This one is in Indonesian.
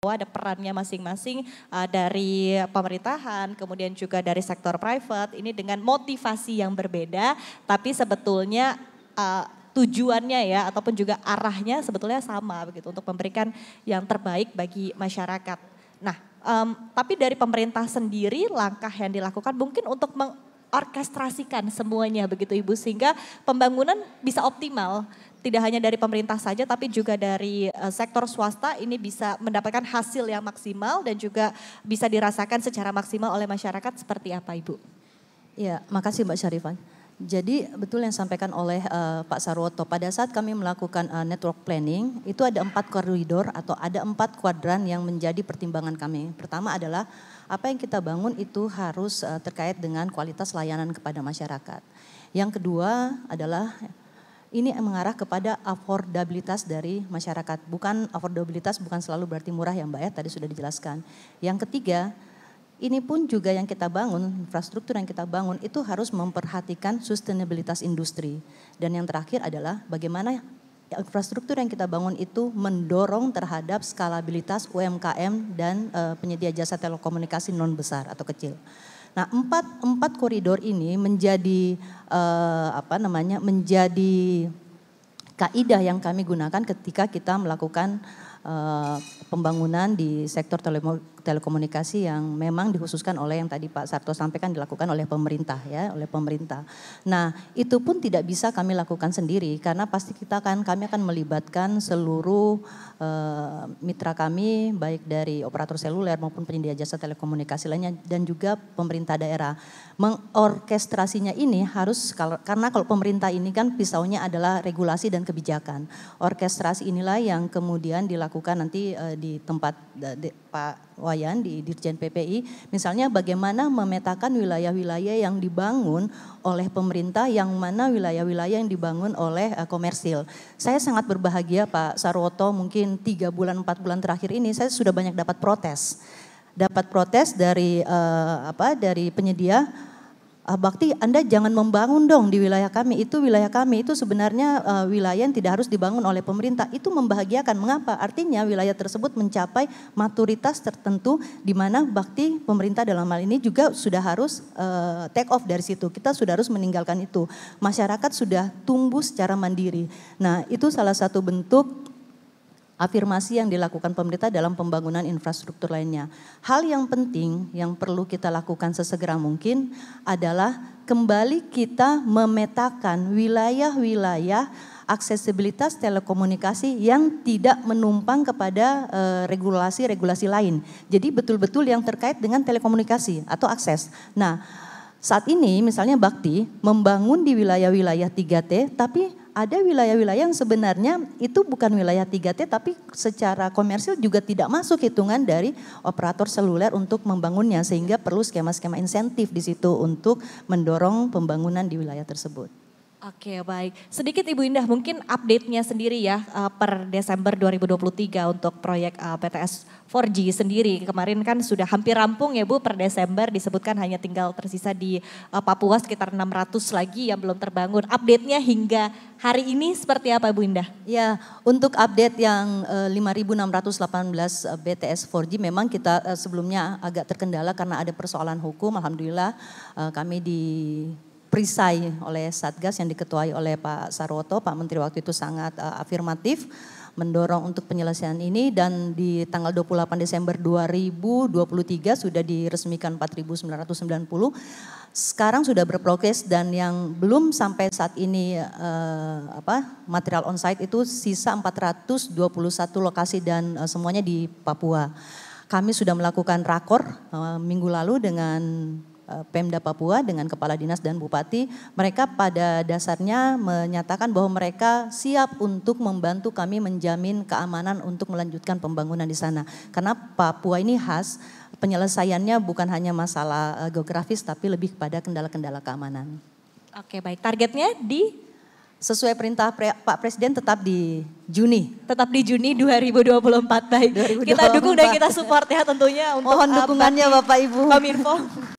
bahwa ada perannya masing-masing uh, dari pemerintahan, kemudian juga dari sektor private, ini dengan motivasi yang berbeda, tapi sebetulnya uh, tujuannya ya, ataupun juga arahnya sebetulnya sama begitu, untuk memberikan yang terbaik bagi masyarakat. Nah, um, tapi dari pemerintah sendiri langkah yang dilakukan mungkin untuk mengorkestrasikan semuanya begitu Ibu, sehingga pembangunan bisa optimal tidak hanya dari pemerintah saja tapi juga dari uh, sektor swasta ini bisa mendapatkan hasil yang maksimal dan juga bisa dirasakan secara maksimal oleh masyarakat seperti apa Ibu? Ya, makasih Mbak Syarifan. Jadi betul yang sampaikan oleh uh, Pak Sarwoto pada saat kami melakukan uh, network planning itu ada empat koridor atau ada empat kuadran yang menjadi pertimbangan kami. Pertama adalah apa yang kita bangun itu harus uh, terkait dengan kualitas layanan kepada masyarakat. Yang kedua adalah ini mengarah kepada affordabilitas dari masyarakat. Bukan affordabilitas bukan selalu berarti murah ya Mbak ya, tadi sudah dijelaskan. Yang ketiga, ini pun juga yang kita bangun, infrastruktur yang kita bangun itu harus memperhatikan sustainabilitas industri. Dan yang terakhir adalah bagaimana infrastruktur yang kita bangun itu mendorong terhadap skalabilitas UMKM dan uh, penyedia jasa telekomunikasi non besar atau kecil. Nah, empat empat koridor ini menjadi eh, apa namanya? menjadi kaidah yang kami gunakan ketika kita melakukan eh, pembangunan di sektor telekomunikasi telekomunikasi yang memang dikhususkan oleh yang tadi Pak Sarto sampaikan dilakukan oleh pemerintah ya, oleh pemerintah. Nah, itu pun tidak bisa kami lakukan sendiri karena pasti kita akan kami akan melibatkan seluruh uh, mitra kami baik dari operator seluler maupun penyedia jasa telekomunikasi lainnya dan juga pemerintah daerah. Mengorkestrasinya ini harus karena kalau pemerintah ini kan pisaunya adalah regulasi dan kebijakan. Orkestrasi inilah yang kemudian dilakukan nanti uh, di tempat uh, di, Pak Wayan di Dirjen PPI, misalnya bagaimana memetakan wilayah-wilayah yang dibangun oleh pemerintah yang mana wilayah-wilayah yang dibangun oleh uh, komersil. Saya sangat berbahagia Pak Sarwoto mungkin tiga bulan empat bulan terakhir ini saya sudah banyak dapat protes, dapat protes dari uh, apa dari penyedia Ah, Bakti, Anda jangan membangun dong di wilayah kami. Itu wilayah kami itu sebenarnya uh, wilayah yang tidak harus dibangun oleh pemerintah. Itu membahagiakan. Mengapa? Artinya wilayah tersebut mencapai maturitas tertentu di mana Bakti pemerintah dalam hal ini juga sudah harus uh, take off dari situ. Kita sudah harus meninggalkan itu. Masyarakat sudah tumbuh secara mandiri. Nah, itu salah satu bentuk afirmasi yang dilakukan pemerintah dalam pembangunan infrastruktur lainnya. Hal yang penting yang perlu kita lakukan sesegera mungkin adalah kembali kita memetakan wilayah-wilayah aksesibilitas telekomunikasi yang tidak menumpang kepada eh, regulasi-regulasi uh, lain. Jadi betul-betul yang terkait dengan telekomunikasi atau akses. Nah, saat ini misalnya Bakti membangun di wilayah-wilayah 3T tapi ada wilayah-wilayah yang sebenarnya itu bukan wilayah 3T tapi secara komersil juga tidak masuk hitungan dari operator seluler untuk membangunnya sehingga perlu skema-skema insentif di situ untuk mendorong pembangunan di wilayah tersebut. Oke baik, sedikit Ibu Indah mungkin update-nya sendiri ya eh, per Desember 2023 untuk proyek uh, eh, PTS 4G sendiri. Kemarin kan sudah hampir rampung ya Bu per Desember disebutkan hanya tinggal tersisa di eh, Papua sekitar 600 lagi yang belum terbangun. Update-nya hingga hari ini seperti apa Bu Indah? Ya untuk update yang uh, 5.618 BTS 4G memang kita sebelumnya agak terkendala karena ada persoalan hukum. Alhamdulillah kami di perisai oleh Satgas yang diketuai oleh Pak Sarwoto, Pak Menteri waktu itu sangat uh, afirmatif mendorong untuk penyelesaian ini dan di tanggal 28 Desember 2023 sudah diresmikan 4.990. Sekarang sudah berprokes dan yang belum sampai saat ini eh, apa material on site itu sisa 421 lokasi dan eh, semuanya di Papua. Kami sudah melakukan rakor eh, minggu lalu dengan Eh, Pemda Papua dengan kepala dinas dan bupati, mereka pada dasarnya menyatakan bahwa mereka siap untuk membantu kami menjamin keamanan untuk melanjutkan pembangunan di sana. Karena Papua ini khas penyelesaiannya bukan hanya masalah eh, geografis tapi lebih kepada kendala-kendala keamanan. Oke, baik. Targetnya di sesuai perintah pre, Pak Presiden tetap di Juni. Tetap di Juni 2024 baik. 2024. Kita dukung dan kita support ya tentunya untuk Mohon dukungannya Bapak Ibu. Kominfo.